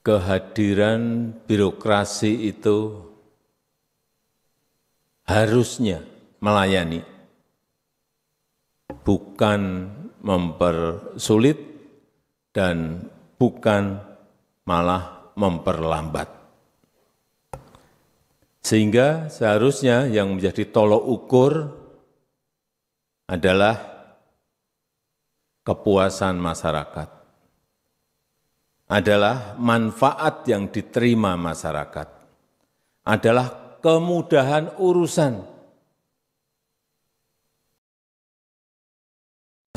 kehadiran birokrasi itu harusnya melayani, bukan mempersulit dan bukan malah memperlambat. Sehingga seharusnya yang menjadi tolok ukur adalah kepuasan masyarakat adalah manfaat yang diterima masyarakat, adalah kemudahan urusan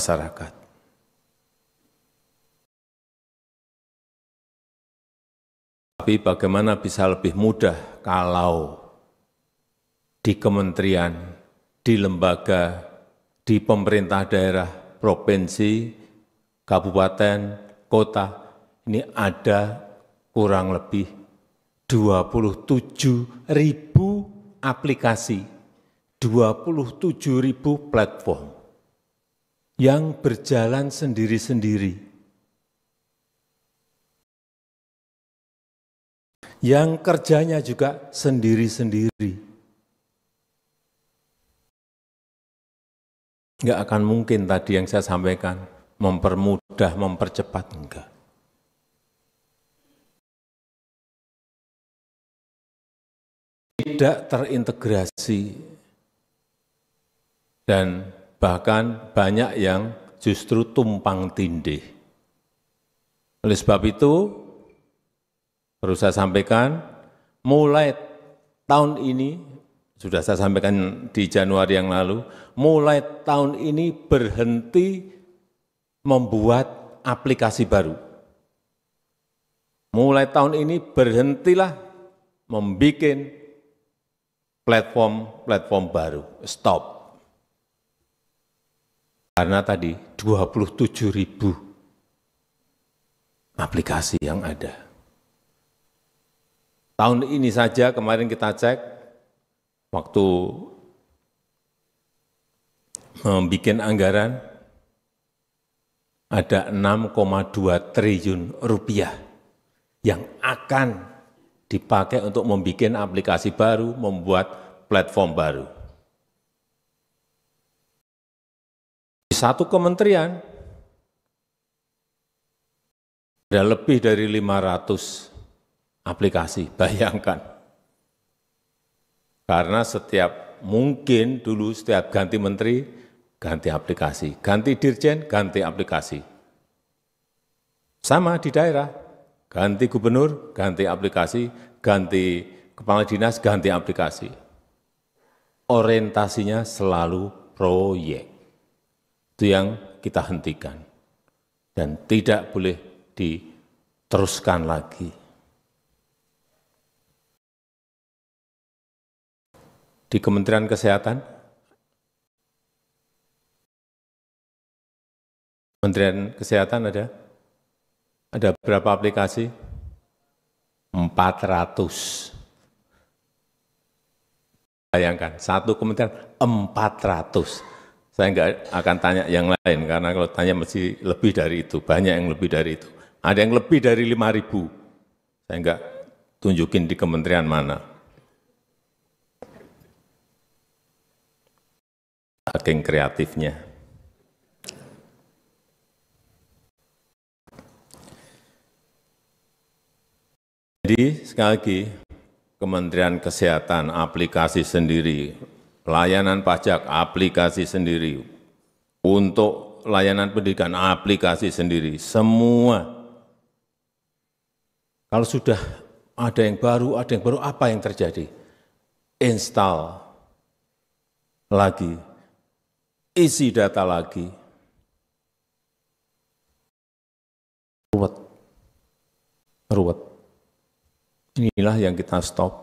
masyarakat. Tapi bagaimana bisa lebih mudah kalau di kementerian, di lembaga, di pemerintah daerah, provinsi, kabupaten, kota, ini ada kurang lebih 27 ribu aplikasi, 27 ribu platform yang berjalan sendiri-sendiri. Yang kerjanya juga sendiri-sendiri. Enggak akan mungkin tadi yang saya sampaikan, mempermudah, mempercepat, enggak. tidak terintegrasi dan bahkan banyak yang justru tumpang tindih. Oleh sebab itu, perlu saya sampaikan, mulai tahun ini, sudah saya sampaikan di Januari yang lalu, mulai tahun ini berhenti membuat aplikasi baru. Mulai tahun ini berhentilah membuat platform-platform baru, stop. Karena tadi 27 ribu aplikasi yang ada. Tahun ini saja kemarin kita cek, waktu membuat anggaran, ada 6,2 triliun rupiah yang akan dipakai untuk membuat aplikasi baru, membuat platform baru. Di satu kementerian ada lebih dari 500 aplikasi, bayangkan. Karena setiap mungkin dulu setiap ganti menteri, ganti aplikasi, ganti dirjen, ganti aplikasi. Sama di daerah, Ganti gubernur, ganti aplikasi, ganti kepala dinas, ganti aplikasi. Orientasinya selalu proyek. Itu yang kita hentikan. Dan tidak boleh diteruskan lagi. Di Kementerian Kesehatan, Kementerian Kesehatan ada ada berapa aplikasi? 400. Bayangkan, satu kementerian 400. Saya enggak akan tanya yang lain, karena kalau tanya mesti lebih dari itu, banyak yang lebih dari itu. Ada yang lebih dari 5.000. Saya enggak tunjukin di kementerian mana. Saking kreatifnya. jadi sekali lagi Kementerian Kesehatan aplikasi sendiri, Layanan pajak aplikasi sendiri, untuk layanan pendidikan aplikasi sendiri, semua. Kalau sudah ada yang baru, ada yang baru, apa yang terjadi? Install lagi, isi data lagi. Ruwet, ruwet inilah yang kita stop